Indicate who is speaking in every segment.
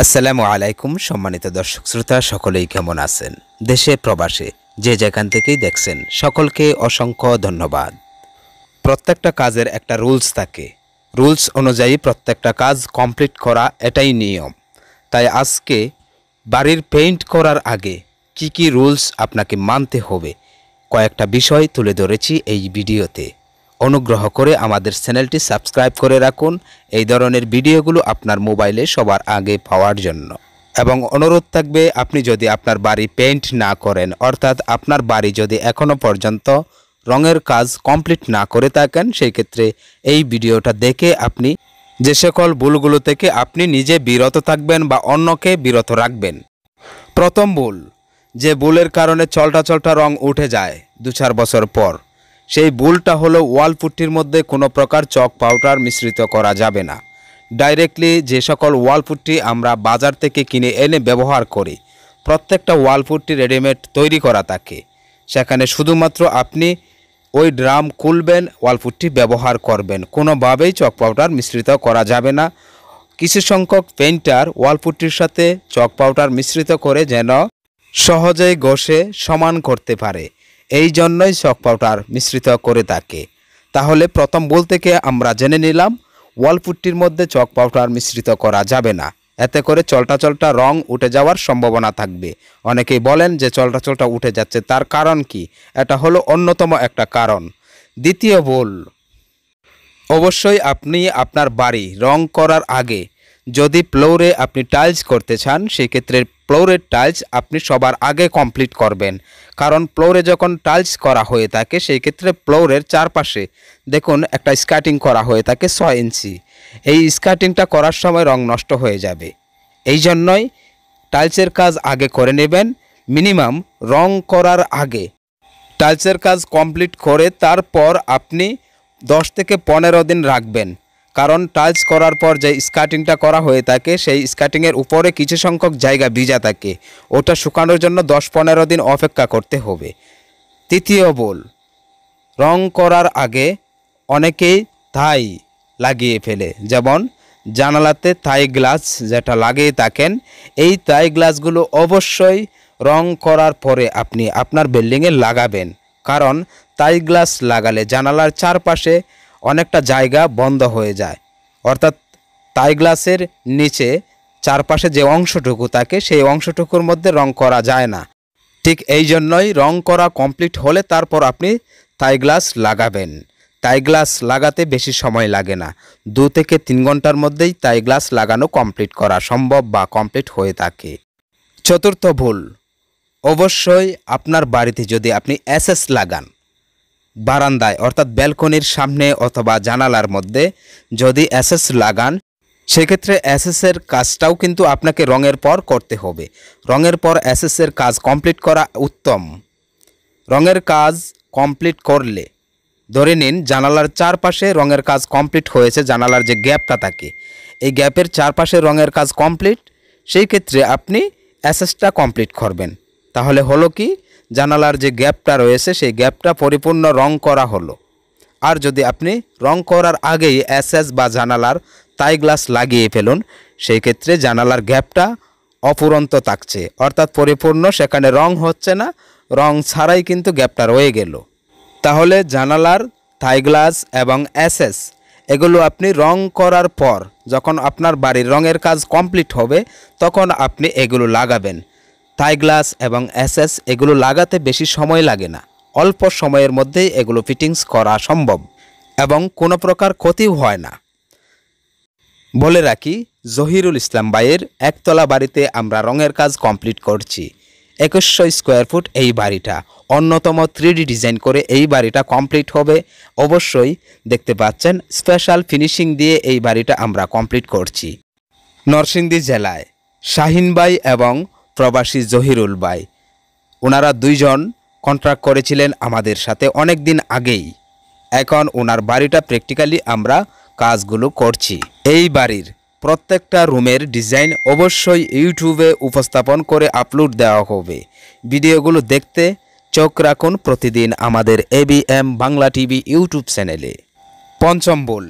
Speaker 1: আসসালামু আলাইকুম সম্মানিত দর্শক শ্রোতা সকলেই কেমন আছেন দেশে প্রবাসে যে যেখান থেকেই দেখছেন সকলকে অসংখ্য ধন্যবাদ প্রত্যেকটা কাজের একটা রুলস থাকে রুলস অনুযায়ী প্রত্যেকটা কাজ কমপ্লিট করা এটাই নিয়ম তাই আজকে বাড়ির পেইন্ট করার আগে কি কি রুলস আপনাকে মানতে হবে কয়েকটা বিষয় তুলে ধরেছি এই ভিডিওতে অনুগ্রহ করে আমাদের চ্যানেলটি সাবস্ক্রাইব করে রাখুন এই ধরনের ভিডিওগুলো আপনার মোবাইলে সবার আগে পাওয়ার জন্য এবং অনুরোধ থাকবে আপনি যদি আপনার বাড়ি পেইন্ট না করেন অর্থাৎ আপনার বাড়ি যদি এখনও পর্যন্ত রঙের কাজ কমপ্লিট না করে থাকেন সেই ক্ষেত্রে এই ভিডিওটা দেখে আপনি যে সকল ভুলগুলো থেকে আপনি নিজে বিরত থাকবেন বা অন্যকে বিরত রাখবেন প্রথম ভুল যে ভুলের কারণে চলটা চলটা রং উঠে যায় দু চার বছর পর সেই বুলটা হলো ওয়াল পুট্টির মধ্যে কোনো প্রকার চক পাউডার মিশ্রিত করা যাবে না ডাইরেক্টলি যে সকল ওয়াল পুট্টি আমরা বাজার থেকে কিনে এনে ব্যবহার করি প্রত্যেকটা ওয়াল পুট্টি রেডিমেড তৈরি করা থাকে সেখানে শুধুমাত্র আপনি ওই ড্রাম খুলবেন ওয়ালপুটটি ব্যবহার করবেন কোনোভাবেই চক পাউডার মিশ্রিত করা যাবে না কিছু সংখ্যক পেন্টার ওয়ালপুটটির সাথে চক পাউডার মিশ্রিত করে যেন সহজেই ঘষে সমান করতে পারে এই জন্যই শক পাউডার মিশ্রিত করে থাকে তাহলে প্রথম বল থেকে আমরা জেনে নিলাম ওয়ালপুট্টির মধ্যে চক পাউডার মিশ্রিত করা যাবে না এতে করে চলটা চলটা রং উঠে যাওয়ার সম্ভাবনা থাকবে অনেকেই বলেন যে চলটা চলটা উঠে যাচ্ছে তার কারণ কি এটা হলো অন্যতম একটা কারণ দ্বিতীয় বল অবশ্যই আপনি আপনার বাড়ি রং করার আগে যদি ফ্লোরে আপনি টাইলস করতে চান সেক্ষেত্রে ফ্লোরের টাইলস আপনি সবার আগে কমপ্লিট করবেন কারণ ফ্লোরে যখন টাইলস করা হয়ে থাকে সেই ক্ষেত্রে ফ্লোরের চারপাশে দেখুন একটা স্কার্টিং করা হয়ে থাকে ছয় ইঞ্চি এই স্কার্টিংটা করার সময় রং নষ্ট হয়ে যাবে এই জন্যই টাইলসের কাজ আগে করে নেবেন মিনিমাম রং করার আগে টাইলসের কাজ কমপ্লিট করে তারপর আপনি দশ থেকে পনেরো দিন রাখবেন কারণ টাইলস করার পর যে স্কার্টিংটা করা হয়ে থাকে সেই স্কার্টিংয়ের উপরে কিছু সংখ্যক জায়গা ভিজা থাকে ওটা শুকানোর জন্য দশ পনেরো দিন অপেক্ষা করতে হবে তৃতীয় বল রং করার আগে অনেকেই থাই লাগিয়ে ফেলে যেমন জানালাতে থাই গ্লাস যেটা লাগিয়ে থাকেন এই থাই গ্লাসগুলো অবশ্যই রং করার পরে আপনি আপনার বিল্ডিংয়ে লাগাবেন কারণ তাই গ্লাস লাগালে জানালার চারপাশে অনেকটা জায়গা বন্ধ হয়ে যায় অর্থাৎ তাই গ্লাসের নিচে চারপাশে যে অংশটুকু থাকে সেই অংশটুকুর মধ্যে রং করা যায় না ঠিক এই জন্যই রং করা কমপ্লিট হলে তারপর আপনি তাই গ্লাস লাগাবেন তাই গ্লাস লাগাতে বেশি সময় লাগে না দু থেকে তিন ঘন্টার মধ্যেই তাই গ্লাস লাগানো কমপ্লিট করা সম্ভব বা কমপ্লিট হয়ে থাকে চতুর্থ ভুল অবশ্যই আপনার বাড়িতে যদি আপনি এসএস লাগান বারান্দায় অর্থাৎ ব্যালকনির সামনে অথবা জানালার মধ্যে যদি অ্যাসেস লাগান সেক্ষেত্রে অ্যাসেসের কাজটাও কিন্তু আপনাকে রঙের পর করতে হবে রঙের পর অ্যাসেসের কাজ কমপ্লিট করা উত্তম রঙের কাজ কমপ্লিট করলে ধরে নিন জানালার চারপাশে রঙের কাজ কমপ্লিট হয়েছে জানালার যে গ্যাপটা থাকে এই গ্যাপের চারপাশে রঙের কাজ কমপ্লিট সেই ক্ষেত্রে আপনি অ্যাসেসটা কমপ্লিট করবেন তাহলে হলো কি জানালার যে গ্যাপটা রয়েছে সেই গ্যাপটা পরিপূর্ণ রং করা হলো আর যদি আপনি রং করার আগেই অ্যাসেস বা জানালার তাই গ্লাস লাগিয়ে ফেলুন সেই ক্ষেত্রে জানালার গ্যাপটা অপুরন্ত থাকছে অর্থাৎ পরিপূর্ণ সেখানে রং হচ্ছে না রং ছাড়াই কিন্তু গ্যাপটা রয়ে গেল তাহলে জানালার থাই গ্লাস এবং অ্যাসেস এগুলো আপনি রং করার পর যখন আপনার বাড়ির রঙের কাজ কমপ্লিট হবে তখন আপনি এগুলো লাগাবেন থাই গ্লাস এবং এসএস এগুলো লাগাতে বেশি সময় লাগে না অল্প সময়ের মধ্যেই এগুলো ফিটিংস করা সম্ভব এবং কোনো প্রকার ক্ষতিও হয় না বলে রাখি জহিরুল ইসলাম বাইয়ের একতলা বাড়িতে আমরা রঙের কাজ কমপ্লিট করছি একুশশো স্কোয়ার ফুট এই বাড়িটা অন্যতম ডি ডিজাইন করে এই বাড়িটা কমপ্লিট হবে অবশ্যই দেখতে পাচ্ছেন স্পেশাল ফিনিশিং দিয়ে এই বাড়িটা আমরা কমপ্লিট করছি নরসিংদী জেলায় শাহিনবাই এবং প্রবাসী জহিরুল বাই ওনারা দুইজন কন্ট্রাক্ট করেছিলেন আমাদের সাথে অনেক দিন আগেই এখন ওনার বাড়িটা প্র্যাকটিক্যালি আমরা কাজগুলো করছি এই বাড়ির প্রত্যেকটা রুমের ডিজাইন অবশ্যই ইউটিউবে উপস্থাপন করে আপলোড দেওয়া হবে ভিডিওগুলো দেখতে চোখ রাখুন প্রতিদিন আমাদের এবিএম বাংলা টিভি ইউটিউব চ্যানেলে পঞ্চম বোল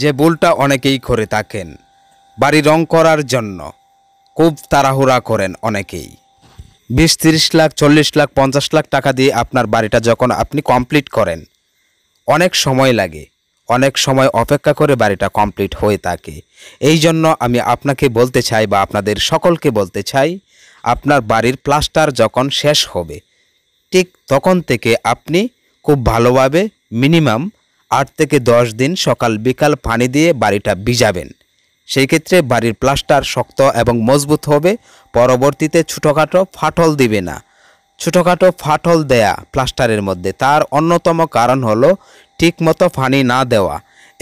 Speaker 1: যে বোলটা অনেকেই করে থাকেন বাড়ি রং করার জন্য খুব তাড়াহুড়া করেন অনেকেই বিশ তিরিশ লাখ চল্লিশ লাখ পঞ্চাশ লাখ টাকা দিয়ে আপনার বাড়িটা যখন আপনি কমপ্লিট করেন অনেক সময় লাগে অনেক সময় অপেক্ষা করে বাড়িটা কমপ্লিট হয়ে থাকে এই জন্য আমি আপনাকে বলতে চাই বা আপনাদের সকলকে বলতে চাই আপনার বাড়ির প্লাস্টার যখন শেষ হবে ঠিক তখন থেকে আপনি খুব ভালোভাবে মিনিমাম আট থেকে দশ দিন সকাল বিকাল পানি দিয়ে বাড়িটা ভিজাবেন সেই ক্ষেত্রে বাড়ির প্লাস্টার শক্ত এবং মজবুত হবে পরবর্তীতে ছোটোখাটো ফাটল দিবে না ছোটোখাটো ফাটল দেয়া প্লাস্টারের মধ্যে তার অন্যতম কারণ হলো ঠিকমতো পানি না দেওয়া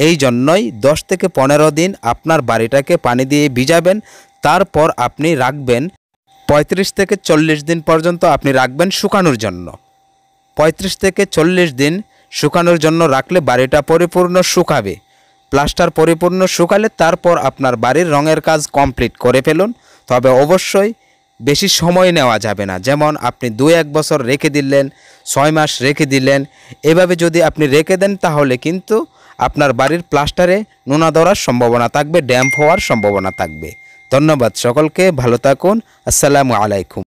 Speaker 1: এই জন্যই দশ থেকে পনেরো দিন আপনার বাড়িটাকে পানি দিয়ে ভিজাবেন তারপর আপনি রাখবেন ৩৫ থেকে চল্লিশ দিন পর্যন্ত আপনি রাখবেন শুকানোর জন্য ৩৫ থেকে চল্লিশ দিন শুকানোর জন্য রাখলে বাড়িটা পরিপূর্ণ শুকাবে প্লাস্টার পরিপূর্ণ শুকালে তারপর আপনার বাড়ির রঙের কাজ কমপ্লিট করে ফেলুন তবে অবশ্যই বেশি সময় নেওয়া যাবে না যেমন আপনি দু এক বছর রেখে দিলেন ছয় মাস রেখে দিলেন এভাবে যদি আপনি রেখে দেন তাহলে কিন্তু আপনার বাড়ির প্লাস্টারে নোনা ধরার সম্ভাবনা থাকবে ড্যাম্প হওয়ার সম্ভাবনা থাকবে ধন্যবাদ সকলকে ভালো থাকুন আসসালামু আলাইকুম